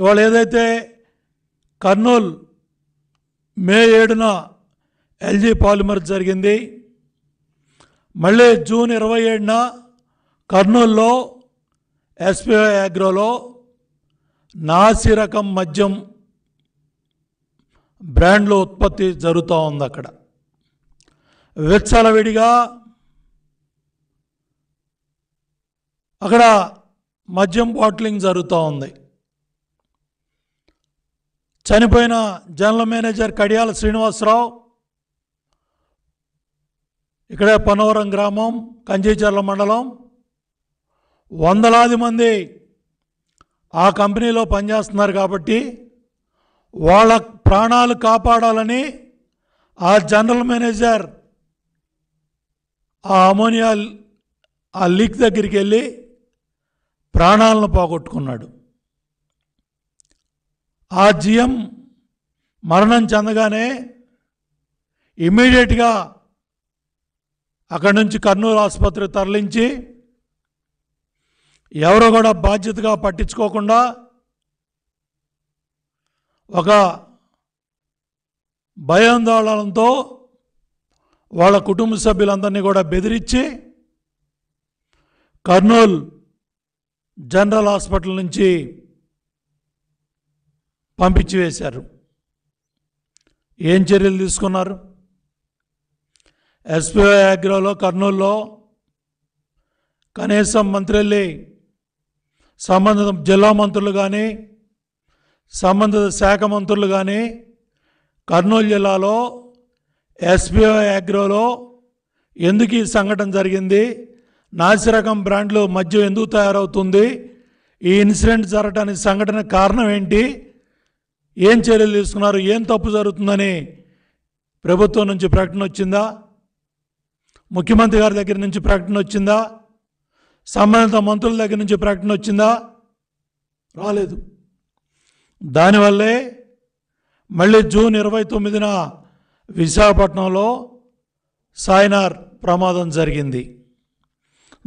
ఇవాళ ఏదైతే కర్నూలు మే ఏడున ఎల్జీ పాలిమర్ జరిగింది మళ్ళీ జూన్ ఇరవై ఏడున కర్నూల్లో ఎస్పీఐ యాగ్రోలో నాసి రకం మద్యం బ్రాండ్లు ఉత్పత్తి జరుగుతూ ఉంది అక్కడ విచ్చలవిడిగా అక్కడ మద్యం బాటిలింగ్ జరుగుతూ ఉంది చనిపోయిన జనరల్ మేనేజర్ కడియాల శ్రీనివాసరావు ఇక్కడే పనవరం గ్రామం కంజీచర్ల మండలం వందలాది మంది ఆ కంపెనీలో పనిచేస్తున్నారు కాబట్టి వాళ్ళ ప్రాణాలు కాపాడాలని ఆ జనరల్ మేనేజర్ ఆ అమోనియా ఆ లీక్ దగ్గరికి వెళ్ళి ప్రాణాలను పోగొట్టుకున్నాడు ఆ జిఎం మరణం చెందగానే ఇమీడియట్గా అక్కడి నుంచి కర్నూలు ఆసుపత్రి తరలించి ఎవరు కూడా బాధ్యతగా పట్టించుకోకుండా ఒక భయాందోళనతో వాళ్ళ కుటుంబ సభ్యులందరినీ కూడా బెదిరించి కర్నూలు జనరల్ హాస్పిటల్ నుంచి పంపించి వేశారు ఏం చర్యలు తీసుకున్నారు ఎస్పీఓ ఆగ్రోలో కర్నూలులో కనీసం మంత్రుల్ని సంబంధిత జిల్లా మంత్రులు కానీ సంబంధిత శాఖ మంత్రులు కానీ కర్నూలు జిల్లాలో ఎస్బీఓ ఆగ్రోలో ఎందుకు ఈ సంఘటన జరిగింది నాసిరకం బ్రాండ్లు మద్యం ఎందుకు తయారవుతుంది ఈ ఇన్సిడెంట్ జరగడానికి సంఘటన కారణం ఏంటి ఏం చర్యలు తీసుకున్నారు ఏం తప్పు జరుగుతుందని ప్రభుత్వం నుంచి ప్రకటన వచ్చిందా ముఖ్యమంత్రి గారి దగ్గర నుంచి ప్రకటన వచ్చిందా సంబంధిత మంత్రుల దగ్గర నుంచి ప్రకటన వచ్చిందా రాలేదు దానివల్లే మళ్ళీ జూన్ ఇరవై తొమ్మిదిన విశాఖపట్నంలో సాయినార్ ప్రమాదం జరిగింది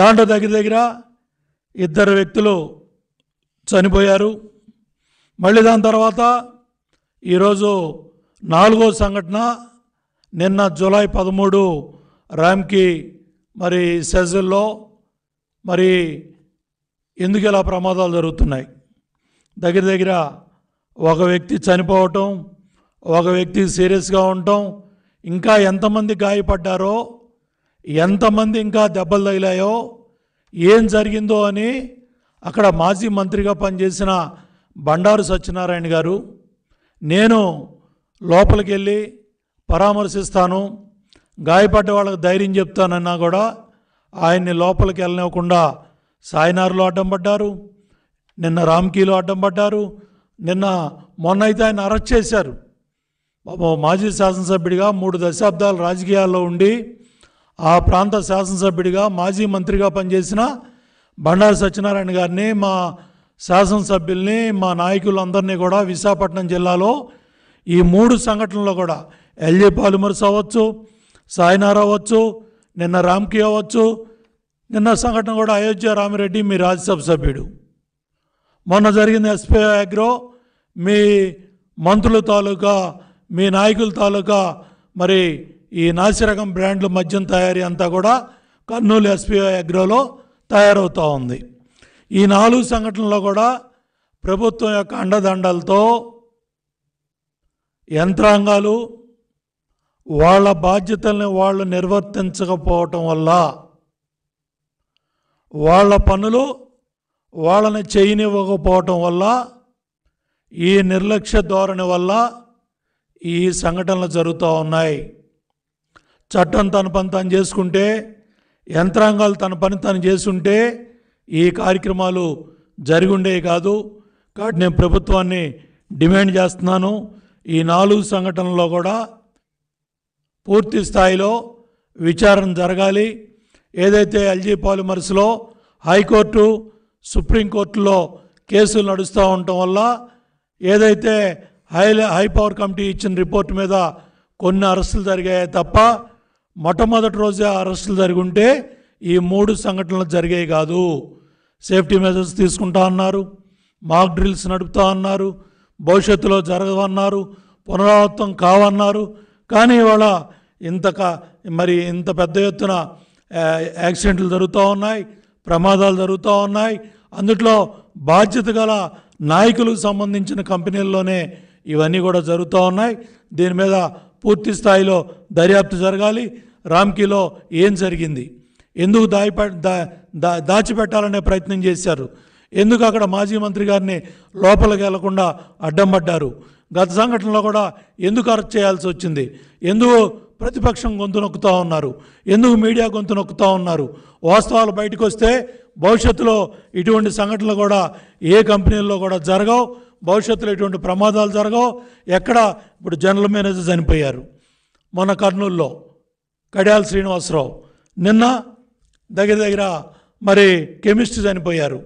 దాంట్లో దగ్గర దగ్గర ఇద్దరు వ్యక్తులు చనిపోయారు మళ్ళీ దాని తర్వాత ఈరోజు నాలుగో సంఘటన నిన్న జూలై పదమూడు ర్యామ్కి మరి సెజల్లో మరి ఎందుకు ఇలా ప్రమాదాలు జరుగుతున్నాయి దగ్గర దగ్గర ఒక వ్యక్తి చనిపోవటం ఒక వ్యక్తి సీరియస్గా ఉండటం ఇంకా ఎంతమంది గాయపడ్డారో ఎంతమంది ఇంకా దెబ్బలు తగిలాయో ఏం జరిగిందో అని అక్కడ మాజీ మంత్రిగా పనిచేసిన బండారు సత్యనారాయణ గారు నేను లోపలికి వెళ్ళి పరామర్శిస్తాను గాయపడ్డ వాళ్ళకి ధైర్యం చెప్తానన్నా కూడా ఆయన్ని లోపలికి వెళ్ళనివ్వకుండా సాయినారులో అడ్డం పడ్డారు నిన్న రామ్కీలో అడ్డం పడ్డారు నిన్న మొన్న అయితే ఆయన అరెస్ట్ చేశారు బాబు మాజీ శాసనసభ్యుడిగా మూడు దశాబ్దాలు రాజకీయాల్లో ఉండి ఆ ప్రాంత శాసనసభ్యుడిగా మాజీ మంత్రిగా పనిచేసిన బండారు సత్యనారాయణ గారిని మా శాసనసభ్యుల్ని మా నాయకులందరినీ కూడా విశాఖపట్నం జిల్లాలో ఈ మూడు సంఘటనలు కూడా ఎల్జే పాలిమర్స్ అవ్వచ్చు సాయినార్ అవ్వచ్చు నిన్న రామ్కి అవ్వచ్చు నిన్న సంఘటన కూడా అయోధ్య రామిరెడ్డి మీ రాజ్యసభ సభ్యుడు మొన్న జరిగిన ఎస్పీ అగ్రో మీ మంత్రుల తాలూకా మీ నాయకుల తాలూకా మరి ఈ నాసిరకం బ్రాండ్ల మద్యం తయారీ అంతా కూడా కర్నూలు ఎస్పీ అగ్రోలో తయారవుతూ ఉంది ఈ నాలుగు సంఘటనలో కూడా ప్రభుత్వం యొక్క అండదండలతో యంత్రాంగాలు వాళ్ళ బాధ్యతల్ని వాళ్ళు నిర్వర్తించకపోవటం వల్ల వాళ్ళ పనులు వాళ్ళని చేయనివ్వకపోవటం వల్ల ఈ నిర్లక్ష్య ధోరణి వల్ల ఈ సంఘటనలు జరుగుతూ ఉన్నాయి చట్టం తన పని తను చేసుకుంటే యంత్రాంగాలు తన పని తను చేసుకుంటే ఈ కార్యక్రమాలు ఉండే కాదు కాబట్టి నేను ప్రభుత్వాన్ని డిమాండ్ చేస్తున్నాను ఈ నాలుగు సంఘటనల్లో కూడా పూర్తి స్థాయిలో విచారణ జరగాలి ఏదైతే ఎల్జీ పాలిమర్స్లో హైకోర్టు సుప్రీంకోర్టులో కేసులు నడుస్తూ ఉండటం వల్ల ఏదైతే హై హై పవర్ కమిటీ ఇచ్చిన రిపోర్ట్ మీద కొన్ని అరెస్టులు జరిగాయి తప్ప మొట్టమొదటి రోజే అరెస్టులు జరిగి ఉంటే ఈ మూడు సంఘటనలు జరిగాయి కాదు సేఫ్టీ మెజర్స్ తీసుకుంటా అన్నారు మాక్ డ్రిల్స్ నడుపుతా అన్నారు భవిష్యత్తులో జరగవన్నారు పునరావృతం కావన్నారు కానీ ఇవాళ ఇంత మరి ఇంత పెద్ద ఎత్తున యాక్సిడెంట్లు జరుగుతూ ఉన్నాయి ప్రమాదాలు జరుగుతూ ఉన్నాయి అందుట్లో బాధ్యత గల నాయకులకు సంబంధించిన కంపెనీల్లోనే ఇవన్నీ కూడా జరుగుతూ ఉన్నాయి దీని మీద పూర్తి స్థాయిలో దర్యాప్తు జరగాలి రామ్కీలో ఏం జరిగింది ఎందుకు దాయిప దా దా దాచిపెట్టాలనే ప్రయత్నం చేశారు ఎందుకు అక్కడ మాజీ మంత్రి గారిని లోపలికి వెళ్లకుండా అడ్డం పడ్డారు గత సంఘటనలో కూడా ఎందుకు అరెస్ట్ చేయాల్సి వచ్చింది ఎందుకు ప్రతిపక్షం గొంతు నొక్కుతూ ఉన్నారు ఎందుకు మీడియా గొంతు నొక్కుతూ ఉన్నారు వాస్తవాలు బయటకు వస్తే భవిష్యత్తులో ఇటువంటి సంఘటనలు కూడా ఏ కంపెనీల్లో కూడా జరగవు భవిష్యత్తులో ఇటువంటి ప్రమాదాలు జరగవు ఎక్కడ ఇప్పుడు జనరల్ మేనేజర్ చనిపోయారు మొన్న కర్నూలులో కడియాల శ్రీనివాసరావు నిన్న దగ్గర దగ్గర మరి కెమిస్ట్ చనిపోయారు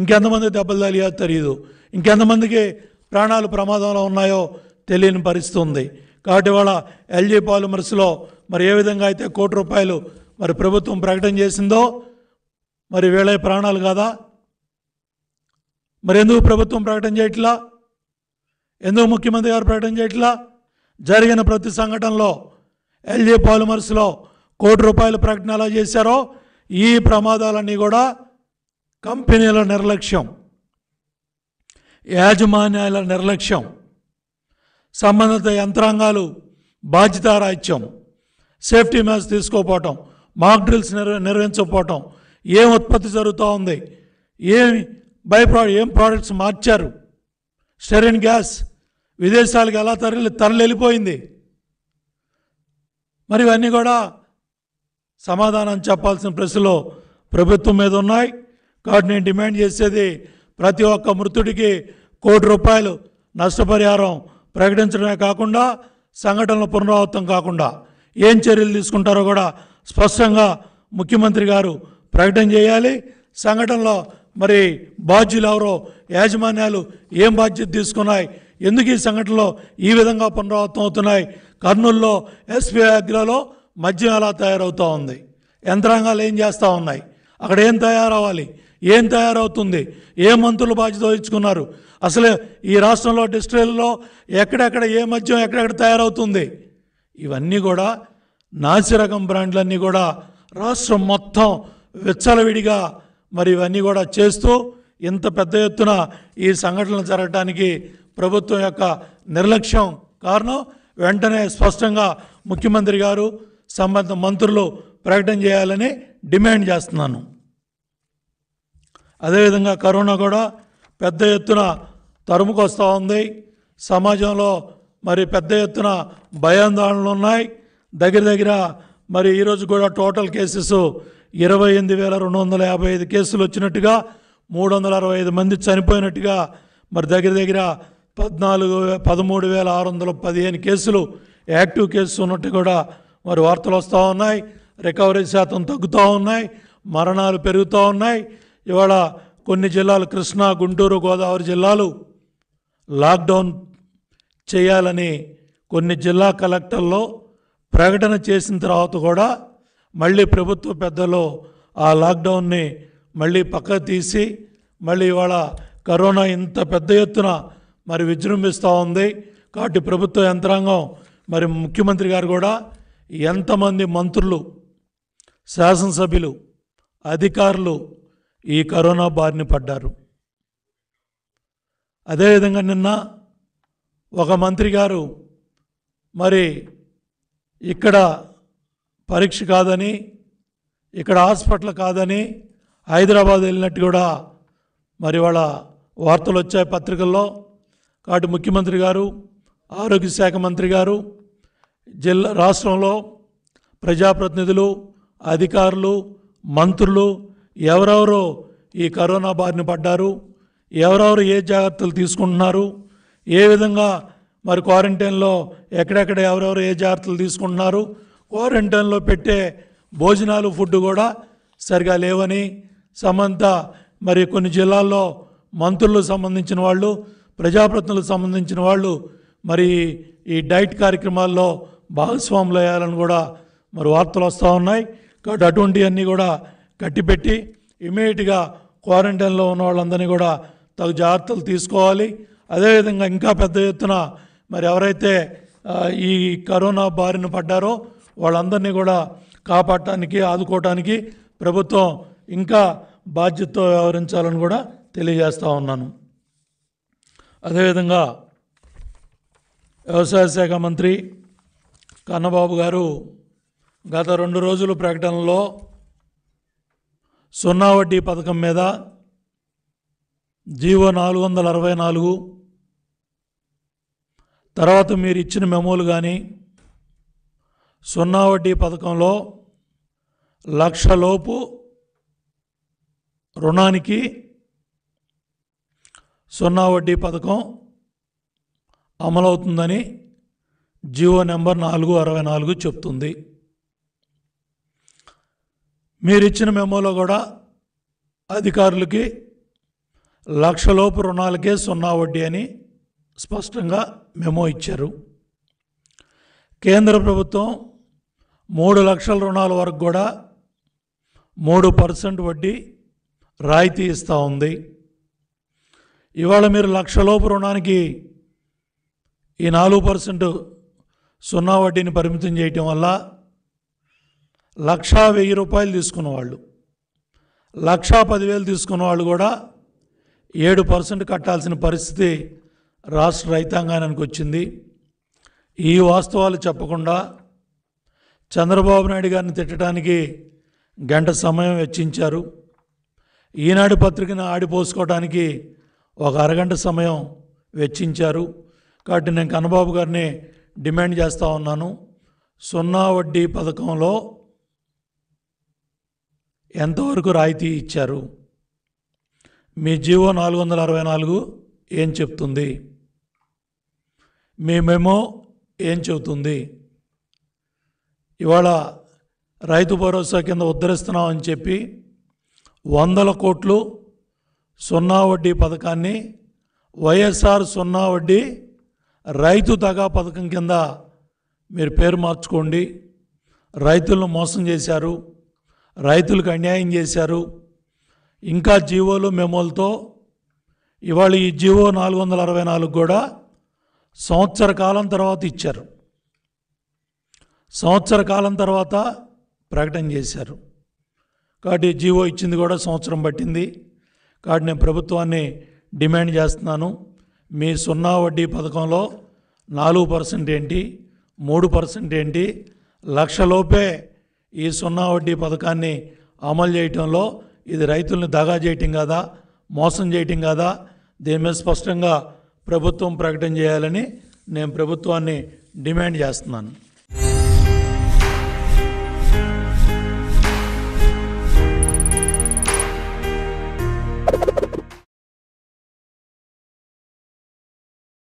ఇంకెంతమంది దెబ్బలు తగిలియో తెలియదు ఇంకెంతమందికి ప్రాణాలు ప్రమాదంలో ఉన్నాయో తెలియని పరిస్థితి ఉంది కాబట్టి వాళ్ళ ఎల్జీ పాలిమర్స్లో మరి ఏ విధంగా అయితే కోటి రూపాయలు మరి ప్రభుత్వం ప్రకటన చేసిందో మరి వీళ్ళ ప్రాణాలు కాదా మరి ఎందుకు ప్రభుత్వం ప్రకటన చేయట్లా ఎందుకు ముఖ్యమంత్రి గారు ప్రకటన చేయట్లా జరిగిన ప్రతి సంఘటనలో ఎల్జీ పాలిమర్స్లో కోటి రూపాయల ప్రకటన ఎలా చేశారో ఈ ప్రమాదాలన్నీ కూడా కంపెనీల నిర్లక్ష్యం యాజమాన్యాల నిర్లక్ష్యం సంబంధిత యంత్రాంగాలు బాధ్యతారాహిత్యం సేఫ్టీ మ్యాచ్ తీసుకోపోవటం మాక్ డ్రిల్స్ నిర్వ నిర్వహించకపోవటం ఏం ఉత్పత్తి జరుగుతూ ఉంది ఏమి బై ప్రా ఏం ప్రోడక్ట్స్ మార్చారు స్టెరిన్ గ్యాస్ విదేశాలకు ఎలా తరలి తరలి వెళ్ళిపోయింది మరి ఇవన్నీ కూడా సమాధానం చెప్పాల్సిన ప్రశ్నలు ప్రభుత్వం మీద ఉన్నాయి కాబట్టి నేను డిమాండ్ చేసేది ప్రతి ఒక్క మృతుడికి కోటి రూపాయలు నష్టపరిహారం ప్రకటించడమే కాకుండా సంఘటనలు పునరావృతం కాకుండా ఏం చర్యలు తీసుకుంటారో కూడా స్పష్టంగా ముఖ్యమంత్రి గారు ప్రకటన చేయాలి సంఘటనలో మరి బాధ్యులు ఎవరో యాజమాన్యాలు ఏం బాధ్యత తీసుకున్నాయి ఎందుకు ఈ సంఘటనలో ఈ విధంగా పునరావృతం అవుతున్నాయి కర్నూలులో ఎస్పీ అగ్రాలో మద్యం ఎలా తయారవుతూ ఉంది యంత్రాంగాలు ఏం చేస్తూ ఉన్నాయి అక్కడ ఏం తయారవ్వాలి ఏం తయారవుతుంది ఏ మంత్రులు బాధ్యత వహించుకున్నారు అసలే ఈ రాష్ట్రంలో డిస్ట్రిక్ట్లో ఎక్కడెక్కడ ఏ మద్యం ఎక్కడెక్కడ తయారవుతుంది ఇవన్నీ కూడా నాసిరకం బ్రాండ్లన్నీ కూడా రాష్ట్రం మొత్తం విచ్చలవిడిగా మరి ఇవన్నీ కూడా చేస్తూ ఇంత పెద్ద ఎత్తున ఈ సంఘటనలు జరగడానికి ప్రభుత్వం యొక్క నిర్లక్ష్యం కారణం వెంటనే స్పష్టంగా ముఖ్యమంత్రి గారు సంబంధ మంత్రులు ప్రకటన చేయాలని డిమాండ్ చేస్తున్నాను అదేవిధంగా కరోనా కూడా పెద్ద ఎత్తున తరుముకొస్తూ ఉంది సమాజంలో మరి పెద్ద ఎత్తున భయాందోళనలు ఉన్నాయి దగ్గర దగ్గర మరి ఈరోజు కూడా టోటల్ కేసెస్ ఇరవై ఎనిమిది వేల రెండు వందల యాభై ఐదు కేసులు వచ్చినట్టుగా మూడు వందల అరవై ఐదు మంది చనిపోయినట్టుగా మరి దగ్గర దగ్గర పద్నాలుగు పదమూడు వేల ఆరు వందల పదిహేను కేసులు యాక్టివ్ కేసు ఉన్నట్టు కూడా మరి వార్తలు వస్తూ ఉన్నాయి రికవరీ శాతం తగ్గుతూ ఉన్నాయి మరణాలు పెరుగుతూ ఉన్నాయి ఇవాళ కొన్ని జిల్లాలు కృష్ణా గుంటూరు గోదావరి జిల్లాలు లాక్డౌన్ చేయాలని కొన్ని జిల్లా కలెక్టర్లో ప్రకటన చేసిన తర్వాత కూడా మళ్ళీ ప్రభుత్వ పెద్దలు ఆ లాక్డౌన్ని మళ్ళీ పక్క తీసి మళ్ళీ ఇవాళ కరోనా ఇంత పెద్ద ఎత్తున మరి విజృంభిస్తూ ఉంది కాబట్టి ప్రభుత్వ యంత్రాంగం మరి ముఖ్యమంత్రి గారు కూడా ఎంతమంది మంత్రులు శాసనసభ్యులు అధికారులు ఈ కరోనా బారిన పడ్డారు అదేవిధంగా నిన్న ఒక మంత్రి గారు మరి ఇక్కడ పరీక్ష కాదని ఇక్కడ హాస్పిటల్ కాదని హైదరాబాద్ వెళ్ళినట్టు కూడా మరి వాళ్ళ వార్తలు వచ్చాయి పత్రికల్లో కాబట్టి ముఖ్యమంత్రి గారు ఆరోగ్య శాఖ మంత్రి గారు జిల్లా రాష్ట్రంలో ప్రజాప్రతినిధులు అధికారులు మంత్రులు ఎవరెవరు ఈ కరోనా బారిన పడ్డారు ఎవరెవరు ఏ జాగ్రత్తలు తీసుకుంటున్నారు ఏ విధంగా మరి క్వారంటైన్లో ఎక్కడెక్కడ ఎవరెవరు ఏ జాగ్రత్తలు తీసుకుంటున్నారు క్వారంటైన్లో పెట్టే భోజనాలు ఫుడ్ కూడా సరిగా లేవని సంబంధ మరి కొన్ని జిల్లాల్లో మంత్రులకు సంబంధించిన వాళ్ళు ప్రజాప్రతినిధులకు సంబంధించిన వాళ్ళు మరి ఈ డైట్ కార్యక్రమాల్లో భాగస్వాములయ్యాలని కూడా మరి వార్తలు వస్తూ ఉన్నాయి కాబట్టి అటువంటివన్నీ కూడా కట్టిపెట్టి ఇమీడియట్గా క్వారంటైన్లో ఉన్న వాళ్ళందరినీ కూడా తగు జాగ్రత్తలు తీసుకోవాలి అదేవిధంగా ఇంకా పెద్ద ఎత్తున మరి ఎవరైతే ఈ కరోనా బారిన పడ్డారో వాళ్ళందరినీ కూడా కాపాడటానికి ఆదుకోవటానికి ప్రభుత్వం ఇంకా బాధ్యతతో వ్యవహరించాలని కూడా తెలియజేస్తూ ఉన్నాను అదేవిధంగా వ్యవసాయ శాఖ మంత్రి కన్నబాబు గారు గత రెండు రోజుల ప్రకటనలో సున్నా వడ్డీ పథకం మీద జీవో నాలుగు వందల అరవై నాలుగు తర్వాత మీరు ఇచ్చిన మెమోలు కానీ సున్నా వడ్డీ పథకంలో లక్షలోపు రుణానికి సున్నా వడ్డీ పథకం అమలవుతుందని జీవో నెంబర్ నాలుగు అరవై నాలుగు చెప్తుంది మీరిచ్చిన మెమోలో కూడా అధికారులకి లక్షలోపు రుణాలకే సున్నా వడ్డీ అని స్పష్టంగా మెమో ఇచ్చారు కేంద్ర ప్రభుత్వం మూడు లక్షల రుణాల వరకు కూడా మూడు పర్సెంట్ వడ్డీ రాయితీ ఇస్తూ ఉంది ఇవాళ మీరు లక్షలోపు రుణానికి ఈ నాలుగు పర్సెంట్ సున్నా వడ్డీని పరిమితం చేయటం వల్ల లక్షా వెయ్యి రూపాయలు తీసుకున్నవాళ్ళు లక్షా పదివేలు తీసుకున్న వాళ్ళు కూడా ఏడు పర్సెంట్ కట్టాల్సిన పరిస్థితి రాష్ట్ర రైతాంగానికి వచ్చింది ఈ వాస్తవాలు చెప్పకుండా చంద్రబాబు నాయుడు గారిని తిట్టడానికి గంట సమయం వెచ్చించారు ఈనాడు పత్రికను ఆడిపోసుకోవడానికి ఒక అరగంట సమయం వెచ్చించారు కాబట్టి నేను కన్నబాబు గారిని డిమాండ్ చేస్తూ ఉన్నాను సున్నా వడ్డీ పథకంలో ఎంతవరకు రాయితీ ఇచ్చారు మీ జీవో నాలుగు వందల అరవై నాలుగు ఏం చెప్తుంది మీ మెమో ఏం చెబుతుంది ఇవాళ రైతు భరోసా కింద ఉద్ధరిస్తున్నామని చెప్పి వందల కోట్లు సున్నా వడ్డీ పథకాన్ని వైఎస్ఆర్ సున్నా వడ్డీ రైతు తగా పథకం కింద మీరు పేరు మార్చుకోండి రైతులను మోసం చేశారు రైతులకు అన్యాయం చేశారు ఇంకా జీవోలు మెమోలతో ఇవాళ ఈ జీవో నాలుగు వందల అరవై నాలుగు కూడా సంవత్సర కాలం తర్వాత ఇచ్చారు సంవత్సర కాలం తర్వాత ప్రకటన చేశారు కాబట్టి జీవో ఇచ్చింది కూడా సంవత్సరం పట్టింది కాబట్టి నేను ప్రభుత్వాన్ని డిమాండ్ చేస్తున్నాను మీ సున్నా వడ్డీ పథకంలో నాలుగు పర్సెంట్ ఏంటి మూడు పర్సెంట్ ఏంటి లక్షలోపే ఈ సున్నా వడ్డీ పథకాన్ని అమలు చేయటంలో ఇది రైతుల్ని దగా చేయటం కాదా మోసం చేయటం కాదా దీని మీద స్పష్టంగా ప్రభుత్వం ప్రకటన చేయాలని నేను ప్రభుత్వాన్ని డిమాండ్ చేస్తున్నాను